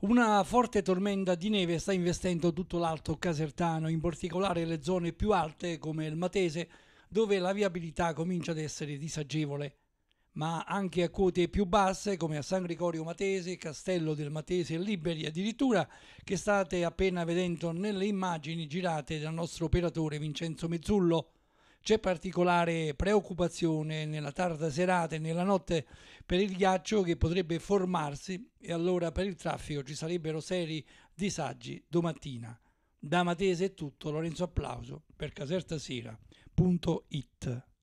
Una forte tormenta di neve sta investendo tutto l'alto casertano, in particolare le zone più alte come il Matese, dove la viabilità comincia ad essere disagevole. Ma anche a quote più basse, come a San Gregorio Matese, Castello del Matese e Liberi addirittura, che state appena vedendo nelle immagini girate dal nostro operatore Vincenzo Mezzullo. C'è particolare preoccupazione nella tarda serata e nella notte per il ghiaccio che potrebbe formarsi e allora per il traffico ci sarebbero seri disagi domattina. Da Matese è tutto, Lorenzo Applauso per casertasera.it